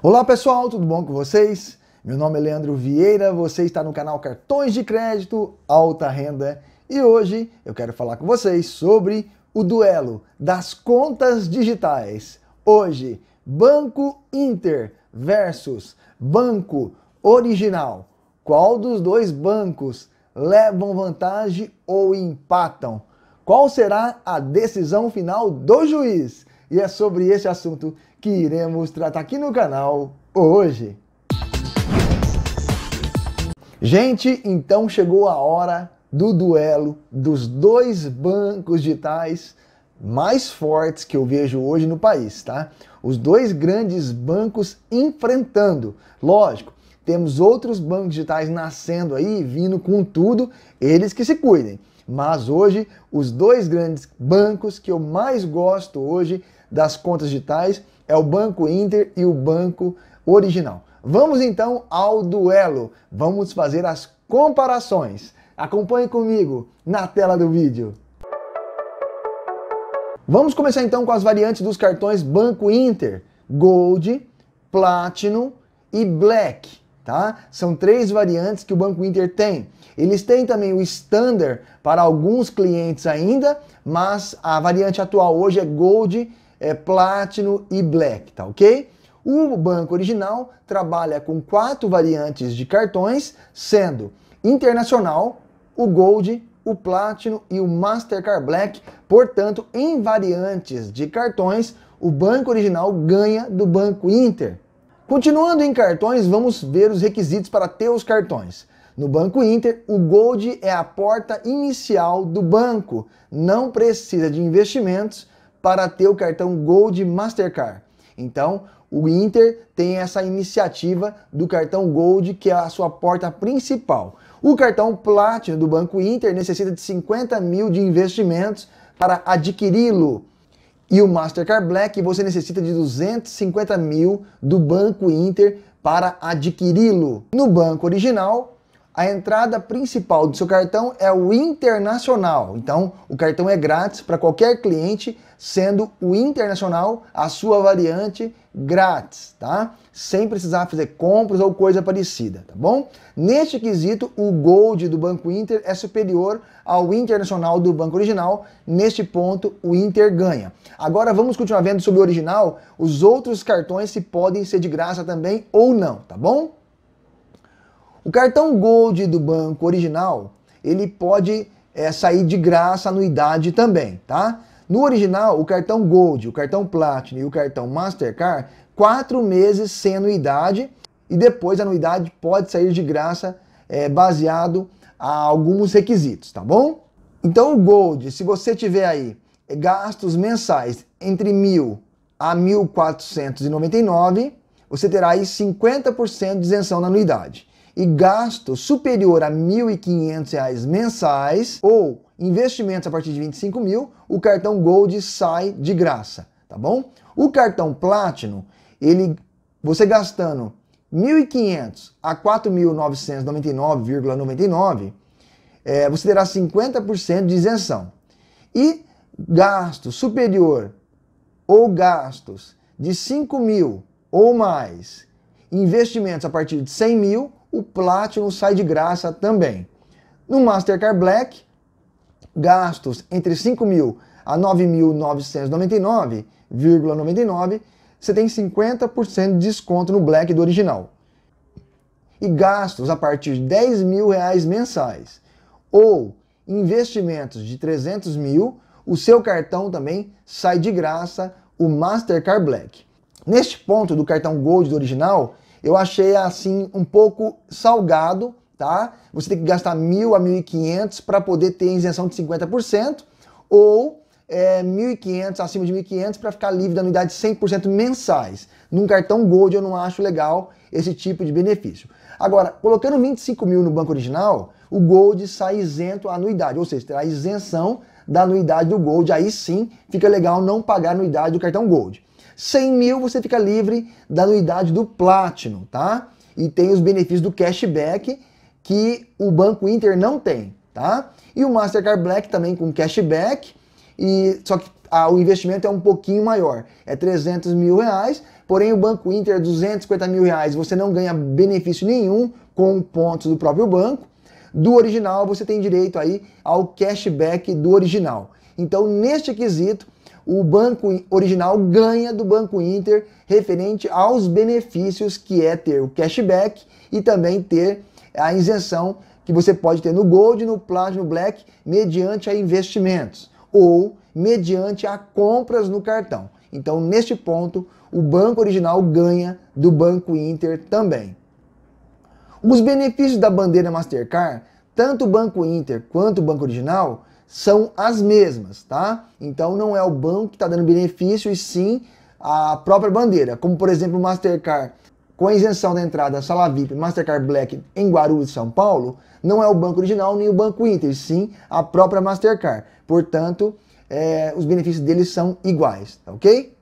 Olá pessoal, tudo bom com vocês? Meu nome é Leandro Vieira, você está no canal Cartões de Crédito Alta Renda e hoje eu quero falar com vocês sobre o duelo das contas digitais. Hoje, Banco Inter versus Banco Original. Qual dos dois bancos levam vantagem ou empatam? Qual será a decisão final do juiz? E é sobre esse assunto que iremos tratar aqui no canal hoje. Gente, então chegou a hora do duelo dos dois bancos digitais mais fortes que eu vejo hoje no país, tá? Os dois grandes bancos enfrentando. Lógico, temos outros bancos digitais nascendo aí, vindo com tudo, eles que se cuidem. Mas hoje, os dois grandes bancos que eu mais gosto hoje das contas digitais é o Banco Inter e o Banco Original. Vamos então ao duelo. Vamos fazer as comparações. Acompanhe comigo na tela do vídeo. Vamos começar então com as variantes dos cartões Banco Inter, Gold, Platinum e Black. Tá? São três variantes que o Banco Inter tem. Eles têm também o Standard para alguns clientes ainda, mas a variante atual hoje é Gold é, Platinum e Black, tá ok? O banco original trabalha com quatro variantes de cartões, sendo Internacional, o Gold, o Platinum e o Mastercard Black. Portanto, em variantes de cartões, o banco original ganha do banco Inter. Continuando em cartões, vamos ver os requisitos para ter os cartões. No Banco Inter, o Gold é a porta inicial do banco, não precisa de investimentos, para ter o cartão Gold Mastercard. Então, o Inter tem essa iniciativa do cartão Gold, que é a sua porta principal. O cartão Platinum do Banco Inter necessita de 50 mil de investimentos para adquiri-lo. E o Mastercard Black você necessita de 250 mil do Banco Inter para adquiri-lo. No banco original, a entrada principal do seu cartão é o internacional. Então, o cartão é grátis para qualquer cliente, sendo o internacional a sua variante grátis, tá? Sem precisar fazer compras ou coisa parecida, tá bom? Neste quesito, o Gold do Banco Inter é superior ao internacional do Banco Original. Neste ponto, o Inter ganha. Agora vamos continuar vendo sobre o original. Os outros cartões se podem ser de graça também ou não, tá bom? O cartão Gold do banco original, ele pode é, sair de graça anuidade também, tá? No original, o cartão Gold, o cartão Platinum e o cartão Mastercard, quatro meses sem anuidade e depois a anuidade pode sair de graça é, baseado a alguns requisitos, tá bom? Então o Gold, se você tiver aí eh, gastos mensais entre mil a 1.499, você terá aí 50% de isenção na anuidade e gasto superior a R$ 1.500 mensais ou investimentos a partir de 25 mil, o cartão Gold sai de graça, tá bom? O cartão Platinum, ele, você gastando 1.500 a 4.999,99, é, você terá 50% de isenção. E gasto superior ou gastos de R$ mil ou mais, investimentos a partir de 100 mil, o Platinum sai de graça também. No Mastercard Black, gastos entre 5 mil a 9.999,99, você tem 50% de desconto no Black do original. E gastos a partir de 10 mil reais mensais. Ou investimentos de 300 mil, o seu cartão também sai de graça, o Mastercard Black. Neste ponto do cartão Gold do original, eu achei assim um pouco salgado, tá? Você tem que gastar mil a 1.500 para poder ter isenção de 50% ou é, 1.500 acima de 1.500 para ficar livre da anuidade 100% mensais. Num cartão Gold eu não acho legal esse tipo de benefício. Agora, colocando 25 mil no banco original, o Gold sai isento a anuidade, ou seja, terá isenção da anuidade do Gold. Aí sim fica legal não pagar a anuidade do cartão Gold. 100 mil você fica livre da anuidade do Platinum, tá? E tem os benefícios do cashback que o Banco Inter não tem, tá? E o Mastercard Black também com cashback, e só que ah, o investimento é um pouquinho maior, é 300 mil reais, porém o Banco Inter é 250 mil reais, você não ganha benefício nenhum com pontos do próprio banco. Do original você tem direito aí ao cashback do original. Então neste quesito o banco original ganha do Banco Inter referente aos benefícios que é ter o cashback e também ter a isenção que você pode ter no Gold, no Platinum, no Black, mediante a investimentos ou mediante a compras no cartão. Então, neste ponto, o banco original ganha do Banco Inter também. Os benefícios da bandeira Mastercard, tanto o Banco Inter quanto o Banco Original, são as mesmas, tá? Então não é o banco que está dando benefício e sim a própria bandeira, como por exemplo o Mastercard com isenção da entrada Sala VIP Mastercard Black em Guarulhos, São Paulo, não é o banco original nem o banco Inter, sim a própria Mastercard. Portanto, é, os benefícios deles são iguais, tá ok?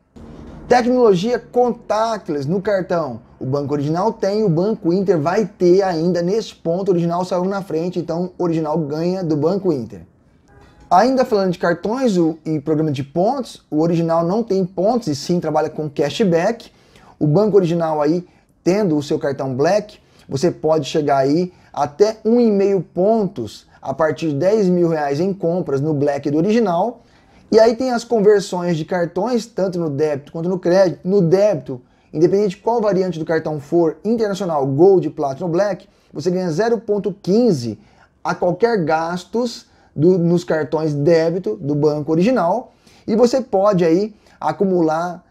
Tecnologia contactless no cartão. O banco original tem, o banco Inter vai ter ainda nesse ponto. O original saiu na frente, então o original ganha do banco Inter. Ainda falando de cartões o, e programa de pontos, o original não tem pontos e sim trabalha com cashback. O banco original aí, tendo o seu cartão Black, você pode chegar aí até 1,5 pontos a partir de 10 mil reais em compras no Black do original. E aí tem as conversões de cartões, tanto no débito quanto no crédito. No débito, independente de qual variante do cartão for, internacional, Gold, Platinum, Black, você ganha 0,15 a qualquer gastos do, nos cartões débito do banco original e você pode aí acumular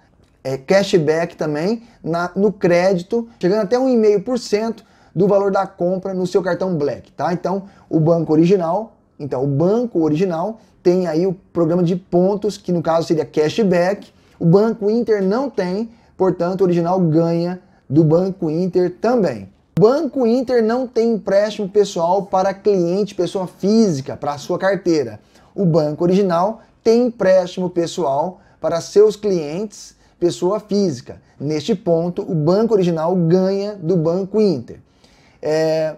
é, cashback também na, no crédito, chegando até 1,5% do valor da compra no seu cartão Black, tá? Então, o banco original, então o banco original tem aí o programa de pontos, que no caso seria cashback. O Banco Inter não tem, portanto, o original ganha do Banco Inter também. Banco Inter não tem empréstimo pessoal para cliente, pessoa física, para sua carteira. O banco original tem empréstimo pessoal para seus clientes, pessoa física. Neste ponto, o banco original ganha do Banco Inter. É,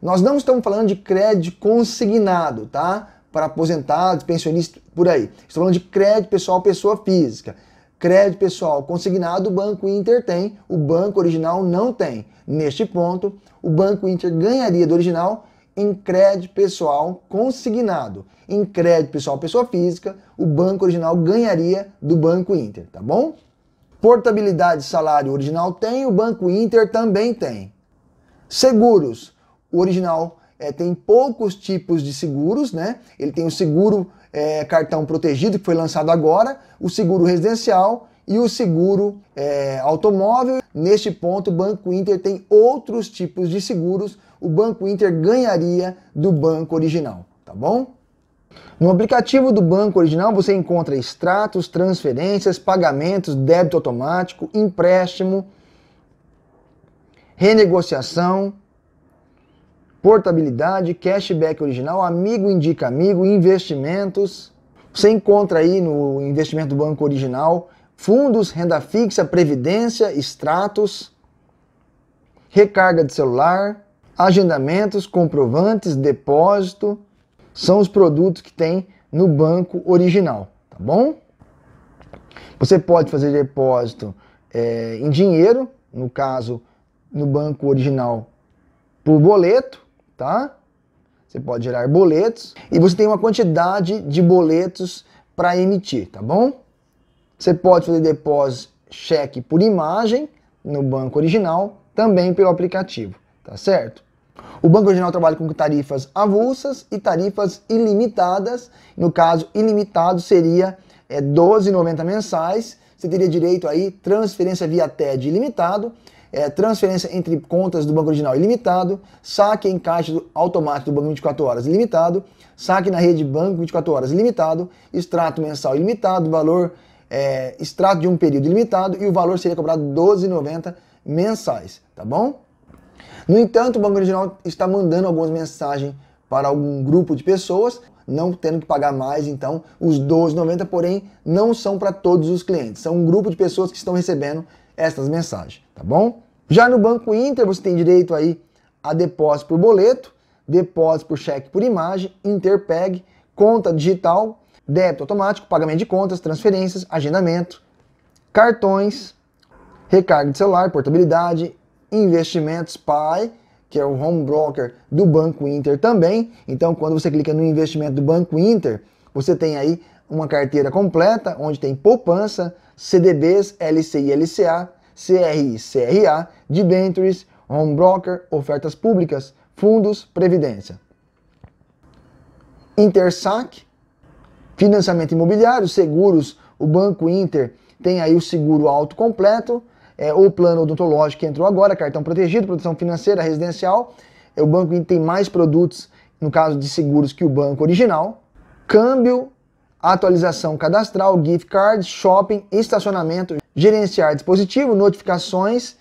nós não estamos falando de crédito consignado, tá? Para aposentados, pensionistas, por aí. Estamos falando de crédito pessoal, pessoa física. Crédito pessoal consignado o Banco Inter tem, o Banco Original não tem. Neste ponto, o Banco Inter ganharia do original em crédito pessoal consignado. Em crédito pessoal pessoa física, o Banco Original ganharia do Banco Inter, tá bom? Portabilidade salário original tem, o Banco Inter também tem. Seguros, o original é, tem poucos tipos de seguros, né? Ele tem o seguro é, cartão protegido, que foi lançado agora, o seguro residencial e o seguro é, automóvel. Neste ponto, o Banco Inter tem outros tipos de seguros. O Banco Inter ganharia do banco original, tá bom? No aplicativo do banco original você encontra extratos, transferências, pagamentos, débito automático, empréstimo, renegociação, portabilidade, cashback original, amigo indica amigo, investimentos. Você encontra aí no investimento do Banco Original fundos, renda fixa, previdência, extratos, recarga de celular, agendamentos, comprovantes, depósito. São os produtos que tem no Banco Original, tá bom? Você pode fazer depósito é, em dinheiro, no caso, no Banco Original por boleto, tá? Você pode gerar boletos e você tem uma quantidade de boletos para emitir, tá bom? Você pode fazer depósito cheque por imagem no banco original, também pelo aplicativo, tá certo? O Banco Original trabalha com tarifas avulsas e tarifas ilimitadas. No caso, ilimitado seria é, 12,90 mensais. Você teria direito aí transferência via TED ilimitado é, transferência entre contas do Banco Original ilimitado, saque em caixa automático do Banco 24 Horas ilimitado, saque na rede Banco 24 Horas ilimitado, extrato mensal ilimitado, valor é, extrato de um período ilimitado e o valor seria cobrado R$ 12,90 mensais, tá bom? No entanto, o Banco Original está mandando algumas mensagens para algum grupo de pessoas, não tendo que pagar mais, então, os 12,90, porém, não são para todos os clientes, são um grupo de pessoas que estão recebendo estas mensagens, tá bom? Já no Banco Inter, você tem direito aí a depósito por boleto, depósito por cheque por imagem, Interpeg, conta digital, débito automático, pagamento de contas, transferências, agendamento, cartões, recarga de celular, portabilidade, investimentos PAI, que é o home broker do Banco Inter também. Então, quando você clica no investimento do Banco Inter, você tem aí uma carteira completa, onde tem poupança, CDBs, LCI e LCA, CRI, CRA, debentures, home broker, ofertas públicas, fundos, previdência. InterSac, financiamento imobiliário, seguros, o Banco Inter tem aí o seguro auto completo, é, o plano odontológico que entrou agora, cartão protegido, proteção financeira, residencial. É, o Banco Inter tem mais produtos, no caso de seguros, que o banco original. Câmbio, atualização cadastral, gift card, shopping, estacionamento gerenciar dispositivo, notificações.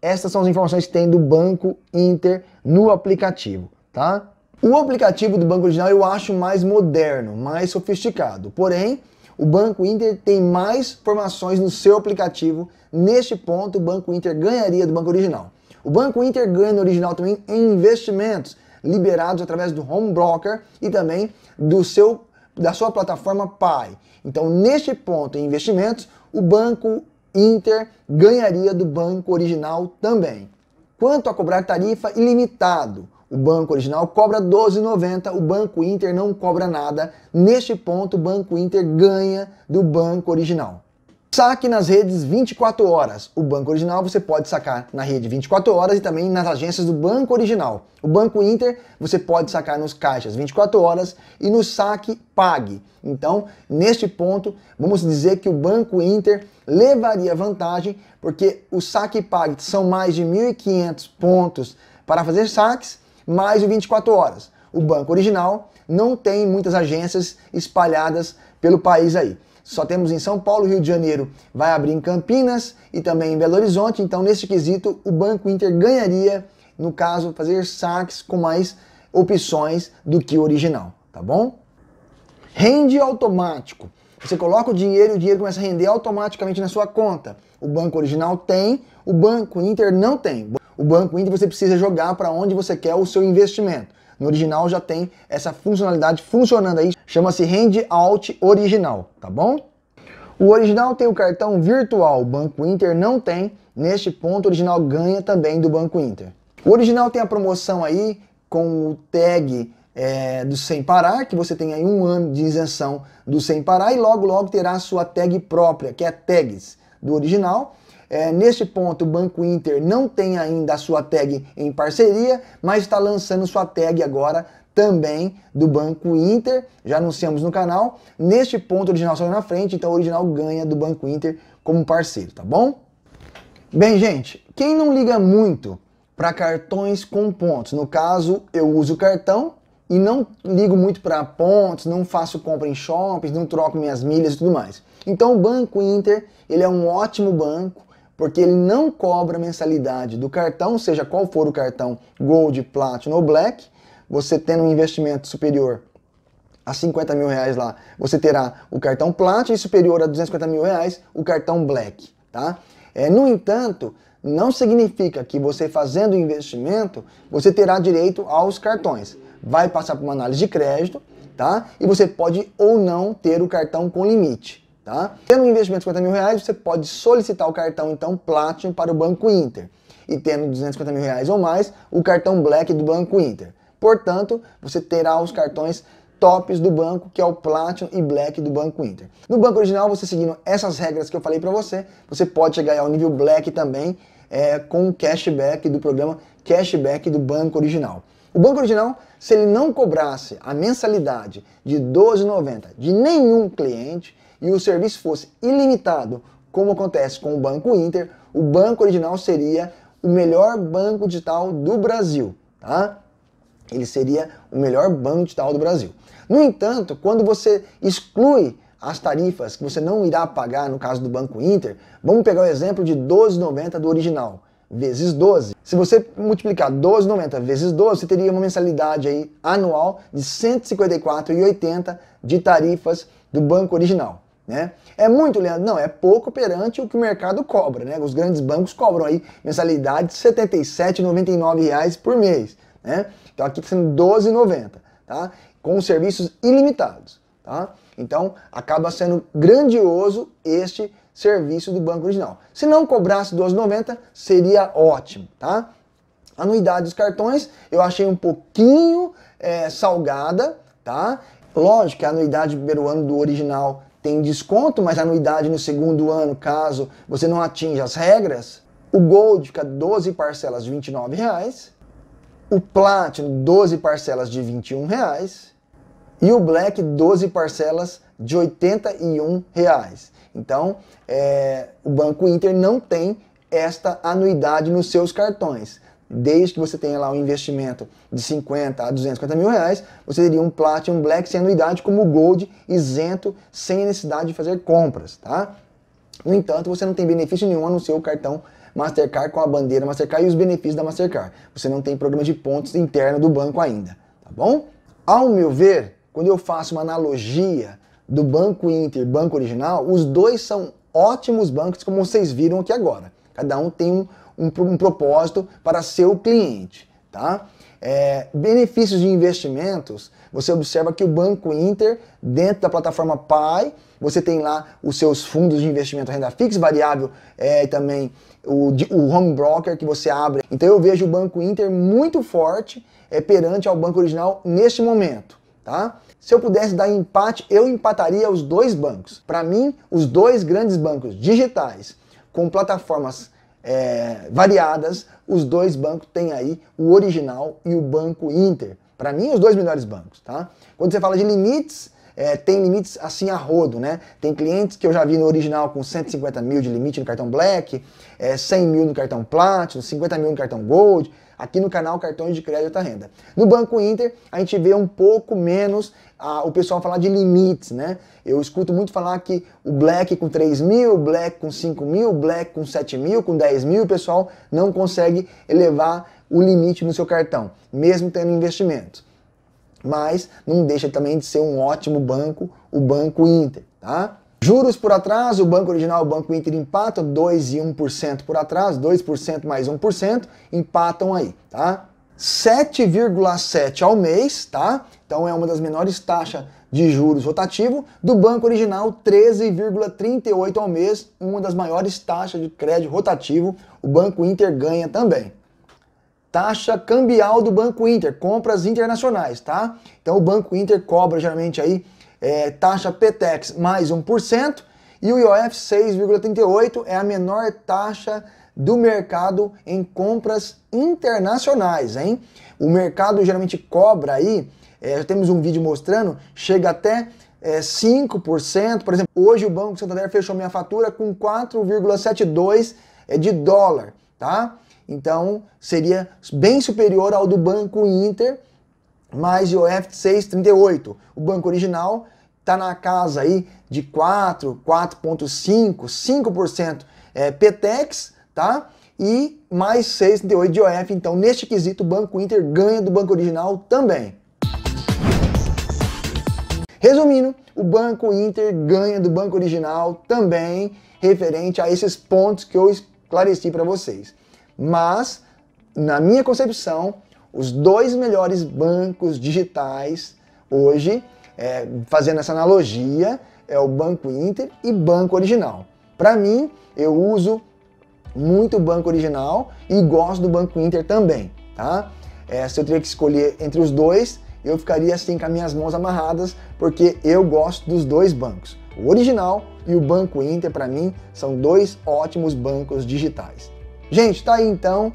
Estas são as informações que tem do Banco Inter no aplicativo, tá? O aplicativo do Banco Original eu acho mais moderno, mais sofisticado. Porém, o Banco Inter tem mais informações no seu aplicativo. Neste ponto, o Banco Inter ganharia do Banco Original. O Banco Inter ganha no original também em investimentos liberados através do home broker e também do seu da sua plataforma Pai. Então, neste ponto em investimentos, o Banco Inter ganharia do banco original também. Quanto a cobrar tarifa ilimitado, o banco original cobra 12,90, o Banco Inter não cobra nada. Neste ponto, o Banco Inter ganha do banco original. Saque nas redes 24 horas. O Banco Original você pode sacar na rede 24 horas e também nas agências do Banco Original. O Banco Inter você pode sacar nos caixas 24 horas e no saque pague. Então, neste ponto, vamos dizer que o Banco Inter levaria vantagem, porque o saque pague são mais de 1.500 pontos para fazer saques, mais o 24 horas. O Banco Original não tem muitas agências espalhadas pelo país aí. Só temos em São Paulo, Rio de Janeiro vai abrir em Campinas e também em Belo Horizonte. Então, nesse quesito, o Banco Inter ganharia, no caso, fazer saques com mais opções do que o original, tá bom? Rende automático. Você coloca o dinheiro e o dinheiro começa a render automaticamente na sua conta. O banco original tem, o banco Inter não tem. O banco Inter você precisa jogar para onde você quer o seu investimento. No original já tem essa funcionalidade funcionando aí, chama-se handout original, tá bom? O original tem o cartão virtual, o Banco Inter não tem. Neste ponto, o original ganha também do Banco Inter. O original tem a promoção aí com o tag é, do Sem Parar, que você tem aí um ano de isenção do Sem Parar e logo logo terá a sua tag própria, que é a tags do original. É, neste ponto, o Banco Inter não tem ainda a sua tag em parceria, mas está lançando sua tag agora também do Banco Inter. Já anunciamos no canal. Neste ponto, o original saiu na frente, então o original ganha do Banco Inter como parceiro, tá bom? Bem, gente, quem não liga muito para cartões com pontos, no caso, eu uso cartão e não ligo muito para pontos, não faço compra em shoppings, não troco minhas milhas e tudo mais. Então, o Banco Inter, ele é um ótimo banco porque ele não cobra mensalidade do cartão, seja qual for o cartão, Gold, Platinum ou Black, você tendo um investimento superior a 50 mil reais lá, você terá o cartão Platinum e superior a 250 mil reais, o cartão Black, tá? É, no entanto, não significa que você fazendo o investimento, você terá direito aos cartões. Vai passar por uma análise de crédito, tá? E você pode ou não ter o cartão com limite. Tá? Tendo um investimento de 50 mil reais, você pode solicitar o cartão então Platinum para o Banco Inter. E tendo 250 mil reais ou mais, o cartão Black do Banco Inter. Portanto, você terá os cartões tops do banco, que é o Platinum e Black do Banco Inter. No banco original, você seguindo essas regras que eu falei para você, você pode chegar ao nível Black também, é, com o cashback do programa Cashback do Banco Original. O Banco Original, se ele não cobrasse a mensalidade de R$ 12,90 de nenhum cliente e o serviço fosse ilimitado, como acontece com o Banco Inter, o Banco Original seria o melhor banco digital do Brasil, tá? Ele seria o melhor banco digital do Brasil. No entanto, quando você exclui as tarifas que você não irá pagar no caso do Banco Inter, vamos pegar o exemplo de 12,90 do original vezes 12. Se você multiplicar 12,90 vezes 12, você teria uma mensalidade aí anual de 154,80 de tarifas do banco original. Né? É muito, Leandro? Não, é pouco perante o que o mercado cobra. Né? Os grandes bancos cobram aí mensalidade de R$ 77,99 por mês. Né? Então aqui está sendo R$ 12,90, tá? com serviços ilimitados. Tá? Então acaba sendo grandioso este serviço do banco original. Se não cobrasse 2,90, seria ótimo, tá? Anuidade dos cartões, eu achei um pouquinho é, salgada, tá? Lógico que a anuidade do primeiro ano do original tem desconto, mas a anuidade no segundo ano, caso você não atinja as regras, o Gold fica 12 parcelas de R$ 29,00, o Platinum 12 parcelas de R$ 21,00, e o Black, 12 parcelas de R$ 81. Reais. Então, é, o Banco Inter não tem esta anuidade nos seus cartões. Desde que você tenha lá um investimento de 50 a 250 mil reais, você teria um Platinum Black sem anuidade, como o Gold, isento, sem necessidade de fazer compras, tá? No entanto, você não tem benefício nenhum no seu cartão Mastercard com a bandeira Mastercard e os benefícios da Mastercard. Você não tem programa de pontos interno do banco ainda, tá bom? Ao meu ver, quando eu faço uma analogia do Banco Inter, Banco Original, os dois são ótimos bancos, como vocês viram aqui agora. Cada um tem um, um, um propósito para seu cliente, tá? É, benefícios de investimentos, você observa que o Banco Inter, dentro da plataforma Pai, você tem lá os seus fundos de investimento renda fixa, variável é, e também o, o home broker que você abre. Então eu vejo o Banco Inter muito forte é, perante ao Banco Original neste momento tá? Se eu pudesse dar empate, eu empataria os dois bancos. Para mim, os dois grandes bancos digitais com plataformas é, variadas, os dois bancos têm aí o original e o Banco Inter. Para mim, os dois melhores bancos, tá? Quando você fala de limites, é, tem limites assim a rodo, né? Tem clientes que eu já vi no original com 150 mil de limite no cartão Black, é, 100 mil no cartão Platinum, 50 mil no cartão Gold, aqui no canal Cartões de Crédito à Renda. No Banco Inter, a gente vê um pouco menos a, ah, o pessoal falar de limites, né? Eu escuto muito falar que o Black com 3 mil, o Black com 5 mil, o Black com 7 mil, com 10 mil, o pessoal não consegue elevar o limite no seu cartão, mesmo tendo investimento. Mas não deixa também de ser um ótimo banco, o Banco Inter, tá? Juros por atraso, o Banco Original, o Banco Inter empatam 2 e 1% por atraso, 2% mais 1%, empatam aí, tá? 7,7 ao mês, tá? Então é uma das menores taxas de juros rotativo do Banco Original, 13,38 ao mês, uma das maiores taxas de crédito rotativo, o Banco Inter ganha também taxa cambial do Banco Inter, compras internacionais, tá? Então o Banco Inter cobra geralmente aí é, taxa PTEX mais 1%, e o IOF 6,38 é a menor taxa do mercado em compras internacionais, hein? O mercado geralmente cobra aí, é, já temos um vídeo mostrando, chega até é, 5%. Por exemplo, hoje o Banco Santander fechou minha fatura com 4,72 é, de dólar, tá? Então seria bem superior ao do Banco Inter, mais IOF 6,38. O banco original está na casa aí de 4, 4,5, 5% é, PTEX, tá? E mais 6,38 de OF. Então, neste quesito, o Banco Inter ganha do banco original também. Resumindo, o Banco Inter ganha do banco original também, referente a esses pontos que eu esclareci para vocês. Mas, na minha concepção, os dois melhores bancos digitais hoje, é, fazendo essa analogia, é o Banco Inter e Banco Original. Para mim, eu uso muito o Banco Original e gosto do Banco Inter também, tá? É, se eu tiver que escolher entre os dois, eu ficaria assim com as minhas mãos amarradas, porque eu gosto dos dois bancos. O original e o Banco Inter, para mim, são dois ótimos bancos digitais. Gente, tá aí então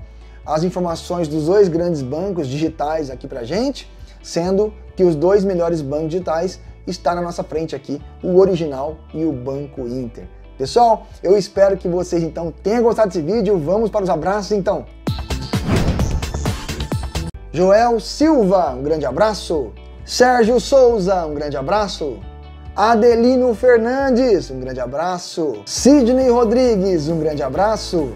as informações dos dois grandes bancos digitais aqui para gente, sendo que os dois melhores bancos digitais está na nossa frente aqui, o original e o Banco Inter. Pessoal, eu espero que vocês então tenham gostado desse vídeo. Vamos para os abraços então. Joel Silva, um grande abraço. Sérgio Souza, um grande abraço. Adelino Fernandes, um grande abraço. Sidney Rodrigues, um grande abraço.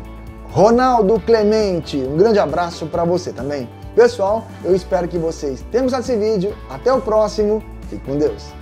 Ronaldo Clemente. Um grande abraço para você também. Pessoal, eu espero que vocês tenham gostado desse vídeo. Até o próximo. Fique com Deus.